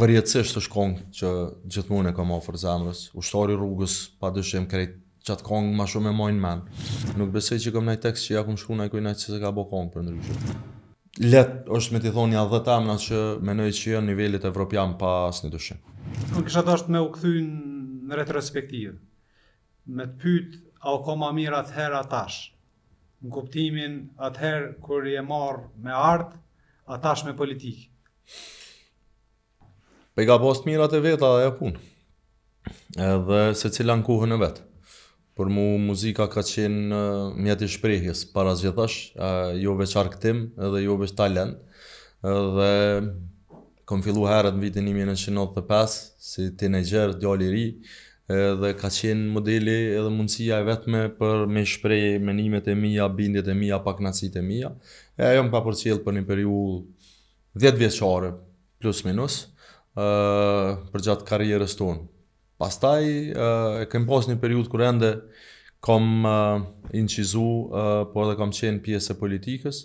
përjetësisht është kongë që gjithmonë e kam ofër zemrës. Ushtori rrugës, pa dëshim krejt atë kongë ma shumë e mojnë menë. Nuk besoj që kam nëjë tekst që ja kum shku nëjë kujnë që se ka bo kongë për ndryshë. Letë është me t'i thonë një dhe temna që menoj që janë nivellit evropian pa asë një dyshim. Në kësha dasht me u këthynë në retrospektivë, me t'pyt a o koma mirë atëherë atash, në kuptimin atëherë kër i e marë me ardë, atash me politikë. Pe i ka pas të mirat e veta dhe e punë. Edhe se cila në kuhën e vetë. Për mu muzika ka qenë mjeti shprejhjes, para zhjetash, jo veç arktim edhe jo veç talent, Edhe kom fillu herët në vitin 1995, si teenager, djali ri, edhe ka qenë modeli edhe mundësia e vetme për me shprej menimet e mija, bindet e mija, pak nacit e mija. E ajo më pa përqilë për një periul 10 vjeqare, plus minus për gjatë karrierës tonë. Pastaj e kem pas një periudhë kur ende kam incizu, por edhe kam qenë pjesë e politikës.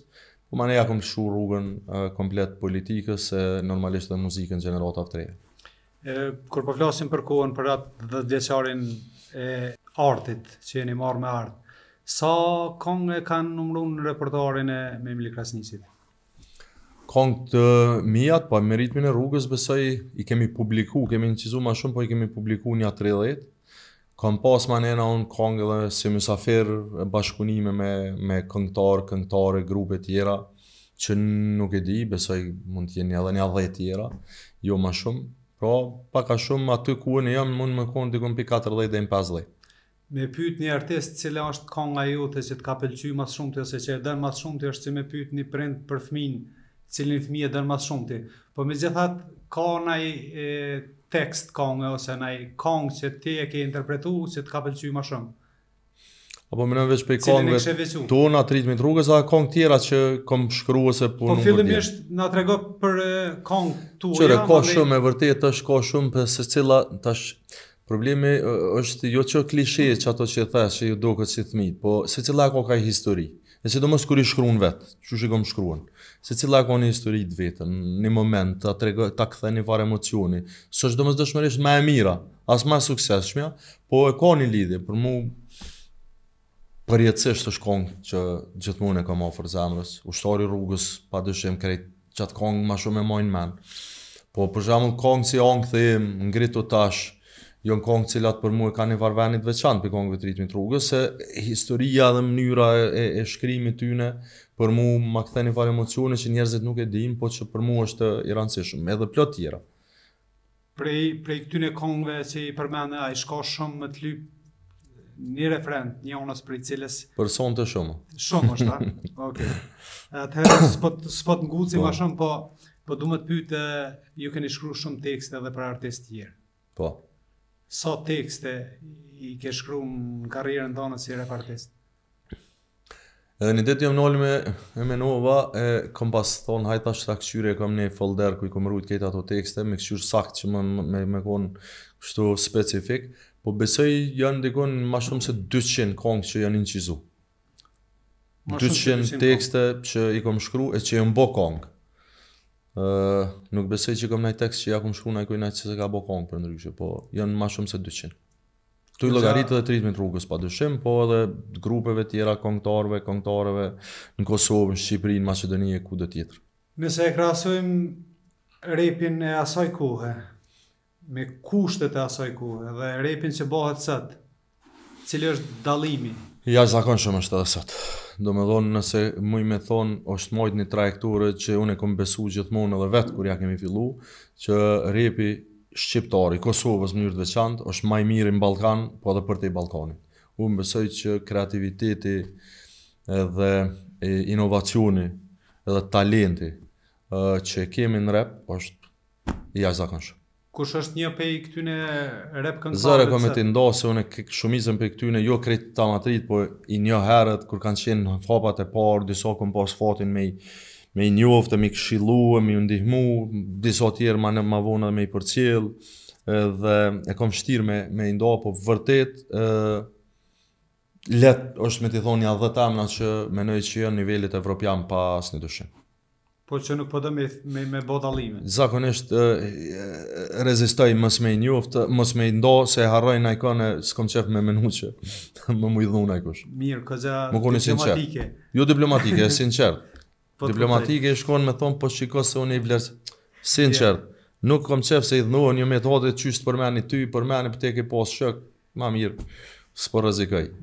Po ma ja kam shur rrugën komplet politikës e normalisht dhe muzikën gjenerata të tre. kur po flasim për kohën për atë dhe djeqarin e artit që jeni marrë me artë, sa kongë e kanë numru në reportarin e me Emili Krasnicit? kongë të mijat, pa po me ritmin e rrugës besoj i kemi publiku, kemi në cizu ma shumë, po i kemi publiku një atë rilet. Kam pas ma nena unë kongë dhe si mësafer bashkunime me, me këngëtar, këngëtare, grupe tjera, që nuk e di, besoj mund jeni edhe një dhe tjera, jo ma shumë. Pra, paka shumë aty ku e jam, mund më konë dikon pi 4 dhe në 5 dhe. Me pyet një artist cila është konga jote që të ka pëlqyer më shumë ti ose që e dën më shumë ti është si me pyet një për fëmin cilin fëmijë dënë më shumë ti. Po më gjithat, ka nëj tekst kongë, ose nëj kongë që ti e ke interpretu, që të ka pëlqyer më shumë. Apo më nëmë veç për kongëve tona unë rrugës, a kongë tjera që kom shkru ose po për po, nëmër dje. Po fillim nga të për kongë të Që ka shumë, e vërtet është ka shumë për se cila, tash, problemi është jo që klishe që ato që e thesh, që ju do këtë si thmi, po se cila ka ka histori. Mm E si do mos kur i shkruan vet, çu shikom shkruan. Se cilla ka një histori të vetën, në moment ta trego ta ktheni var emocioni, s'do so mos dëshmërisht më e mira, as më suksesshme, po e ka një lidhje për mua përjetësisht është kongë që gjithmonë e kam ofër zemrës, ushtori rrugës, pa dyshim krejt qatë kongë ma shumë e mojnë men. Po për shembull kongë si angë thimë, ngritu tashë, jo në kongë cilat për mua ka një varvenit veçan për kongëve të ritmit rrugës, se historia dhe mënyra e, e shkrimi të tyne për mua ma këthe një farë emocione që njerëzit nuk e dim, po që për mua është i rëndësishëm, edhe plot tjera. Prej, prej këtyne kongëve që i përmene, a i shko shumë më të lypë një referent, një onës për i cilës... Për son të shumë. Shumë është, ta. Ok. Okay. Atëherë, s'pot, spot në si po. ma shumë, po, po du më të pyte, ju keni shkru shumë tekste dhe për artist tjerë. Po sa tekste i ke shkru në karrierën të si repartist? Edhe një detë jam në me Emenova, e kom pas të thonë hajta shtra këqyre, kom një folder ku i kom rrujt kejtë ato tekste, me këqyre sakt që me, me, me konë kështu specifik, po besoj janë ndikon ma shumë se 200 kongë që janë inqizu. 200, 200 tekste kong. që i kom shkru e që i mbo kongë nuk besoj që kam ndaj tekst që ja kum shkuar ai kujna se ka bë kong për ndryshë, po janë më shumë se 200. Këtu i logaritë dhe tritmi të rrugës padyshim, po edhe grupeve të tjera kongtarve, kongtarëve në Kosovë, në Shqipëri, në Macedonije, e dhe tjetër. Nëse e krahasojmë repin e asaj kohe me kushtet e asaj kohe dhe repin që bëhet sot, cili është dallimi? Ja zakon shumë është edhe sëtë do me dhonë nëse mëj me thonë është mojt një trajekture që unë e kom besu gjithmonë edhe vetë kur ja kemi fillu, që repi shqiptari, Kosovës më njërë dhe qandë, është maj mirë në Balkan, po edhe për të i Balkani. Unë besoj që kreativiteti edhe inovacioni edhe talenti që kemi në rep, është i ashtë Kush është një pej këtyne rep këngëtarëve? Zë rekomendoj të ndosë unë kë shumizën për këtyne jo ta tamatrit, por i një herë kur kanë qenë në fopat e parë, disa kanë pas fotin me me i njoftë, me këshilluam, me i ndihmu, disa tjerë më vona me i përcjell, edhe e kam vështirë me me i ndo, po vërtet ë let është me të thonë ja dhëtamna që menoj që janë nivellit evropian pas në dushim po që nuk përdo po me, me, me bodalime. Zakonisht rezistoj mës me i njoft, mës me i ndo, se harraj në ikone, s'kom qef me që më mu i dhun e kush. Mirë, këzja diplomatike. Sincer. Jo diplomatike, e sinqert. po diplomatike i shkon me thonë, po shiko se unë i vlerës, sinqert. Yeah. Nuk kom qef se i dhnu, një jo metodit qysht përmeni ty, përmeni për po ke pos shëk, ma mirë, s'por rezikaj.